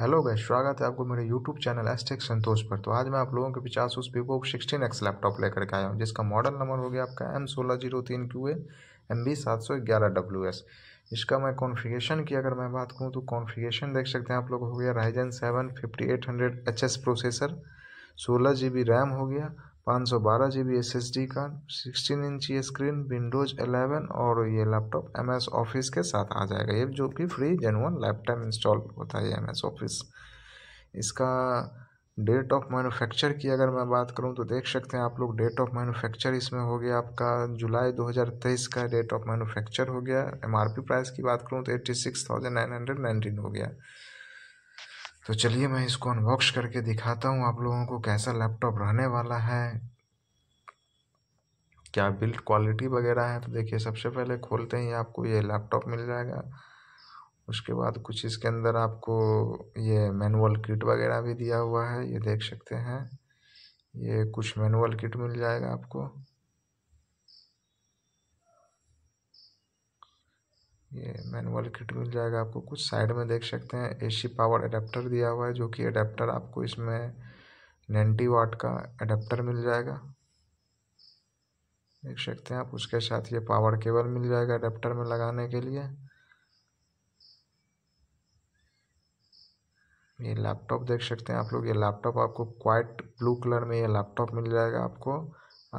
hello guys स्वागत है आपको मेरे YouTube channel S tech Santosh पर तो आज मैं आप लोगों के पचास उस वीवो सिक्सटीन एक्स लैपटॉप लेकर के आया हूँ जिसका मॉडल नंबर हो गया आपका एम सोलह जीरो तीन क्यू ए एम बी सात सौ ग्यारह डब्ल्यू एस इसका मैं कॉन्फ़िगरेशन की अगर मैं बात करूँ तो कॉन्फ़िगरेशन देख सकते हैं आप लोग हो गया Ryzen seven fifty eight hundred H S processor सोलह जी बी रैम हो गया पाँच सौ बारह G B S S D का सिक्सटीन इंच ये स्क्रीन विंडोज़ एलेवन और ये लैपटॉप एम एस ऑफिस के साथ आ जाएगा ये जो कि free genuine life time install होता है एम एस ऑफिस इसका डेट ऑफ मैन्युफैक्चर की अगर मैं बात करूं तो देख सकते हैं आप लोग डेट ऑफ मैन्युफैक्चर इसमें हो गया आपका जुलाई 2023 का डेट ऑफ मैन्युफैक्चर हो गया पी प्राइस की बात करूँ तो eighty six thousand nine hundred nineteen हो गया तो चलिए मैं इसको अनबॉक्स करके दिखाता हूँ आप लोगों को कैसा लैपटॉप रहने वाला है क्या बिल्ड क्वालिटी वगैरह है तो देखिए सबसे पहले खोलते ही आपको ये लैपटॉप मिल जाएगा उसके बाद कुछ इसके अंदर आपको ये मैनुअल किट वगैरह भी दिया हुआ है ये देख सकते हैं ये कुछ मैनुअल किट मिल जाएगा आपको ये मैनुअल किट मिल जाएगा आपको कुछ साइड में देख सकते हैं एसी पावर अडेप्टर दिया हुआ है जो कि अडेप्टर आपको इसमें नाइन्टी वाट का अडेप्टर मिल जाएगा देख सकते हैं आप उसके साथ ये पावर केबल मिल जाएगा अडेप्टर में लगाने के लिए ये लैपटॉप देख सकते हैं आप लोग ये लैपटॉप आपको क्वाइट ब्लू कलर में ये लैपटॉप मिल जाएगा आपको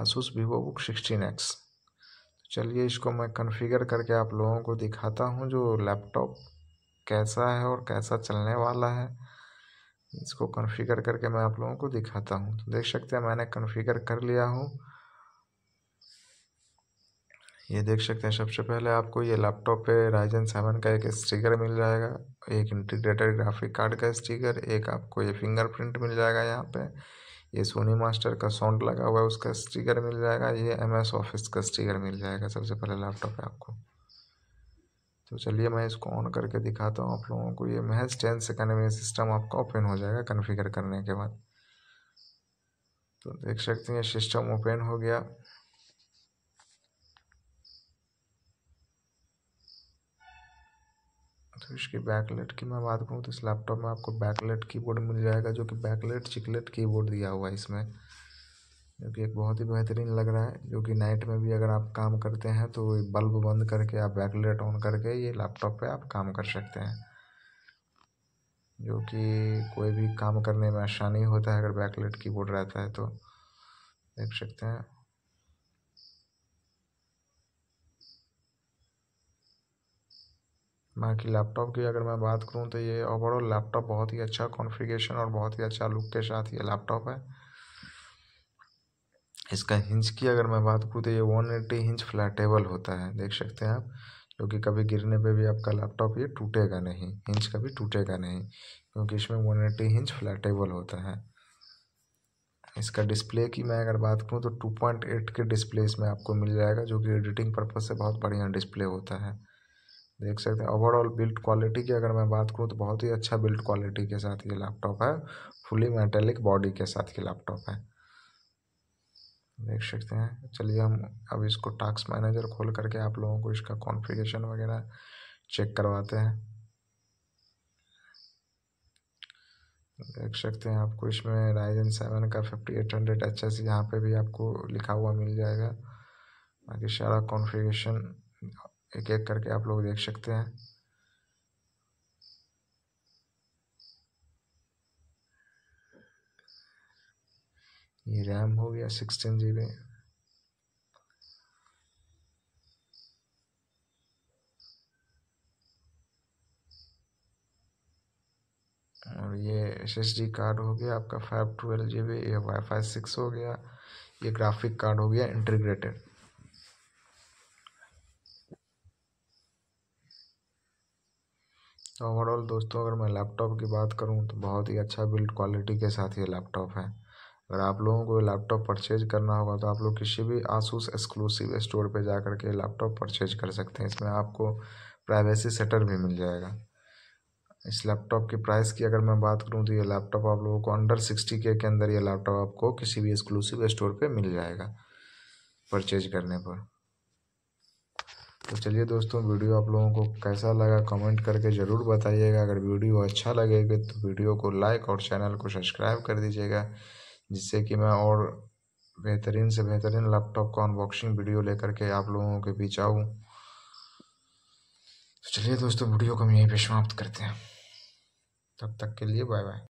Asus Vivobook sixteen X चलिए इसको मैं कन्फ़िगर करके आप लोगों को दिखाता हूँ जो लैपटॉप कैसा है और कैसा चलने वाला है इसको कन्फ़िगर करके मैं आप लोगों को दिखाता हूँ तो देख सकते हैं मैंने कन्फ़िगर कर लिया हूँ ये देख सकते हैं सबसे पहले आपको ये लैपटॉप पे राइजन सेवन का एक स्टिकर मिल जाएगा एक इंटीग्रेटेड ग्राफिक कार्ड का स्टिकर एक आपको ये फिंगरप्रिंट मिल जाएगा यहाँ पे ये सोनी मास्टर का साउंड लगा हुआ है उसका स्टिकर मिल जाएगा ये एम एस ऑफिस का स्टिकर मिल जाएगा सबसे पहले लैपटॉप है आपको तो चलिए मैं इसको ऑन करके दिखाता हूँ आप लोगों को ये महज टेन सेकंड में सिस्टम आपका ओपन हो जाएगा कन्फिगर करने के बाद तो देख सकते हैं सिस्टम ओपन हो गया इसकी बैकलेट की मैं बात करूँ तो इस लैपटॉप में आपको बैकलेट कीबोर्ड मिल जाएगा जो कि बैकलेट चिकलेट कीबोर्ड दिया हुआ है इसमें जो कि एक बहुत ही बेहतरीन लग रहा है जो कि नाइट में भी अगर आप काम करते हैं तो बल्ब बंद करके आप बैकलेट ऑन करके ये लैपटॉप पर आप काम कर सकते हैं जो कि कोई भी काम करने में आसानी होता है अगर बैकलेट कीबोर्ड रहता है तो देख सकते हैं बाकी लैपटॉप की अगर मैं बात करूँ तो ये ओवरऑल लैपटॉप बहुत ही अच्छा कॉन्फ़िगरेशन और बहुत ही अच्छा लुक के साथ ये लैपटॉप है इसका हिंच की अगर मैं बात करूँ तो ये वन एट्टी इंच फ्लैटेबल होता है देख सकते हैं आप क्योंकि कभी गिरने पे भी आपका लैपटॉप ये टूटेगा नहीं हिंच कभी टूटेगा नहीं क्योंकि इसमें वन एट्टी हिंच फ्लैटेबल होता है इसका डिस्प्ले की मैं अगर बात करूँ तो two point eight K display इसमें आपको मिल जाएगा जो कि एडिटिंग पर्पज़ से बहुत बढ़िया डिस्प्ले होता है देख सकते हैं ओवरऑल बिल्ड क्वालिटी की अगर मैं बात करूँ तो बहुत ही अच्छा बिल्ड क्वालिटी के साथ ये लैपटॉप है फुली मेटेलिक बॉडी के साथ ये लैपटॉप है देख सकते हैं चलिए हम अब इसको टास्क मैनेजर खोल करके आप लोगों को इसका कॉन्फ़िगरेशन वगैरह चेक करवाते हैं देख सकते हैं आपको इसमें राइजन सेवन का fifty eight hundred H S यहाँ पर भी आपको लिखा हुआ मिल जाएगा बाकी सारा कॉन्फ़िगरेशन एक एक करके आप लोग देख सकते हैं ये रैम हो गया सिक्सटीन जी बी और ये एस एस डी कार्ड हो गया आपका फाइव ट्वेल्व जी बी ये वाई फाई सिक्स हो गया ये ग्राफिक कार्ड हो गया इंटीग्रेटेड तो ओवरऑल दोस्तों अगर मैं लैपटॉप की बात करूँ तो बहुत ही अच्छा बिल्ड क्वालिटी के साथ ये लैपटॉप है अगर आप लोगों को लैपटॉप परचेज करना होगा तो आप लोग किसी भी आसूस एक्सक्लूसिव स्टोर पे जा कर के लैपटॉप परचेज कर सकते हैं इसमें आपको प्राइवेसी सेटर भी मिल जाएगा इस लैपटॉप की प्राइस की अगर मैं बात करूं तो ये लैपटॉप आप लोगों को अंडर सिक्सटी के के अंदर ये लैपटॉप आपको किसी भी एक्सक्लूसिव स्टोर पे मिल जाएगा परचेज करने पर तो चलिए दोस्तों वीडियो आप लोगों को कैसा लगा कमेंट करके ज़रूर बताइएगा अगर वीडियो अच्छा लगेगा तो वीडियो को लाइक और चैनल को सब्सक्राइब कर दीजिएगा जिससे कि मैं और बेहतरीन से बेहतरीन लैपटॉप का अनबॉक्सिंग वीडियो लेकर के आप लोगों के बीच आऊँ तो चलिए दोस्तों वीडियो को हम यहीं पर समाप्त करते हैं तब तक के लिए बाय बाय